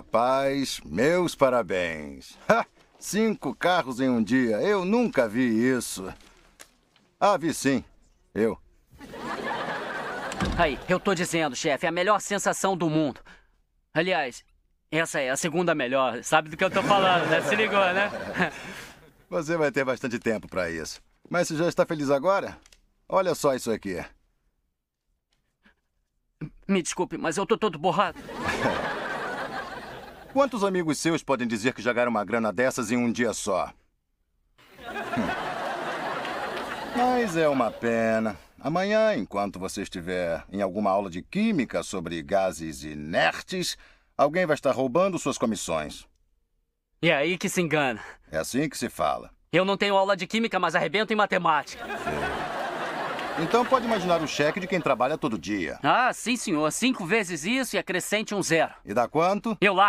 Rapaz, meus parabéns. Ha! Cinco carros em um dia. Eu nunca vi isso. Ah, vi sim. Eu. Aí, eu tô dizendo, chefe, é a melhor sensação do mundo. Aliás, essa é a segunda melhor. Sabe do que eu tô falando, né? Se ligou, né? Você vai ter bastante tempo para isso. Mas você já está feliz agora? Olha só isso aqui. Me desculpe, mas eu tô todo borrado. Quantos amigos seus podem dizer que jogaram uma grana dessas em um dia só? Hum. Mas é uma pena. Amanhã, enquanto você estiver em alguma aula de química sobre gases inertes, alguém vai estar roubando suas comissões. E é aí que se engana. É assim que se fala. Eu não tenho aula de química, mas arrebento em matemática. Então pode imaginar o cheque de quem trabalha todo dia. Ah, sim, senhor. Cinco vezes isso e acrescente um zero. E dá quanto? Eu largo.